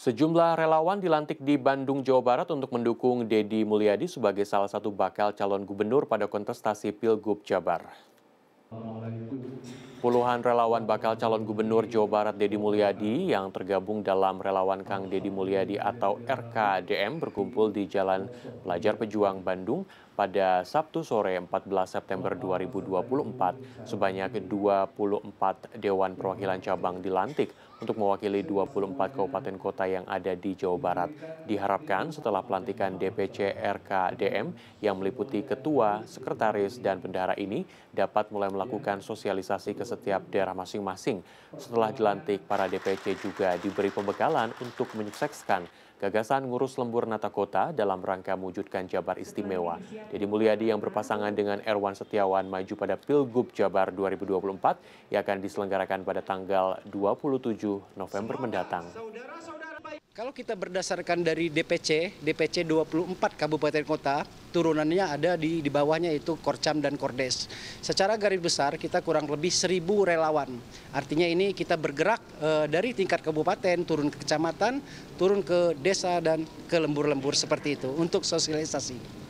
Sejumlah relawan dilantik di Bandung, Jawa Barat untuk mendukung Dedi Mulyadi sebagai salah satu bakal calon gubernur pada kontestasi Pilgub Jabar. Puluhan relawan bakal calon gubernur Jawa Barat Dedi Mulyadi yang tergabung dalam relawan Kang Dedi Mulyadi atau RKDM berkumpul di Jalan Pelajar Pejuang Bandung pada Sabtu sore 14 September 2024. Sebanyak 24 dewan perwakilan cabang dilantik untuk mewakili 24 kabupaten kota yang ada di Jawa Barat. Diharapkan setelah pelantikan DPC RKDM yang meliputi ketua, sekretaris dan bendahara ini dapat mulai melakukan sosialisasi ke setiap daerah masing-masing. Setelah dilantik, para DPC juga diberi pembekalan untuk menyukseskan gagasan ngurus lembur nata kota dalam rangka mewujudkan Jabar istimewa. Deddy Mulyadi yang berpasangan dengan Erwan Setiawan maju pada Pilgub Jabar 2024 yang akan diselenggarakan pada tanggal 27 November mendatang. Kalau kita berdasarkan dari DPC, DPC 24 kabupaten kota, turunannya ada di, di bawahnya itu Korcam dan Kordes. Secara garis besar kita kurang lebih seribu relawan. Artinya ini kita bergerak e, dari tingkat kabupaten turun ke kecamatan, turun ke desa dan ke lembur-lembur seperti itu untuk sosialisasi.